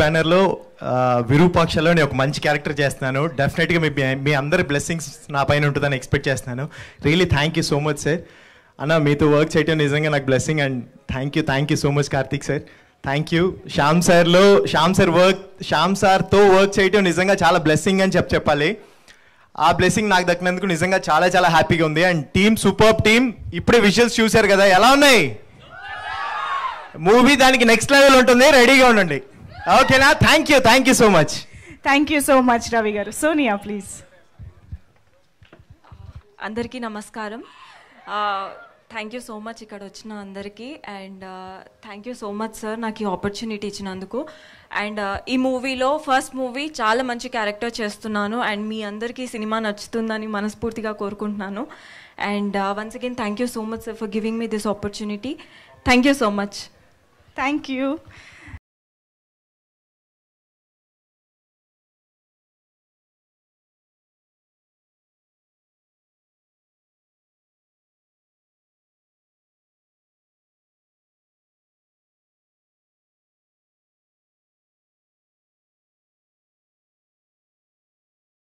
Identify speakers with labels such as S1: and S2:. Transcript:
S1: banner లో విరూపాక్షలో నేను ఒక మంచి క్యారెక్టర్ చేస్తున్నాను డెఫినెట్ గా మీ అందరి బ్లెస్సింగ్స్ నా పైన ఉంటుందని ఎక్స్పెక్ట్ చేస్తున్నాను really thank you so much sir అన్న మీతో వర్క్ చేయటం నిజంగా నాకు blessing and thank you thank you so much Karthik sir thank you Shyam సార్లో శ్యామ్ సార్ వర్క్ శ్యామ్ సార్తో వర్క్ చేయటం నిజంగా చాలా బ్లెస్సింగ్ అని చెప్పి చెప్పాలి ఆ బ్లెస్సింగ్ నాకు దక్కినందుకు నిజంగా చాలా చాలా హ్యాపీగా ఉంది అండ్ టీమ్ సూపర్ టీమ్ ఇప్పుడే విజువల్స్ చూశారు కదా ఎలా ఉన్నాయి మూవీ దానికి నెక్స్ట్ లెవెల్ ఉంటుంది రెడీగా ఉండండి ఓకేనా thank you thank you so much
S2: thank you so much Ravi గారు సోనియా ప్లీజ్
S3: అందరికీ నమస్కారం థ్యాంక్ యూ సో మచ్ ఇక్కడ వచ్చిన అందరికీ and thank you so much sir నాకు ఈ ఆపర్చునిటీ ఇచ్చినందుకు అండ్ ఈ మూవీలో ఫస్ట్ మూవీ చాలా మంచి క్యారెక్టర్ చేస్తున్నాను అండ్ మీ అందరికీ సినిమా నచ్చుతుందని మనస్ఫూర్తిగా కోరుకుంటున్నాను and once again thank you so much sir for giving me this
S2: opportunity thank you so much thank you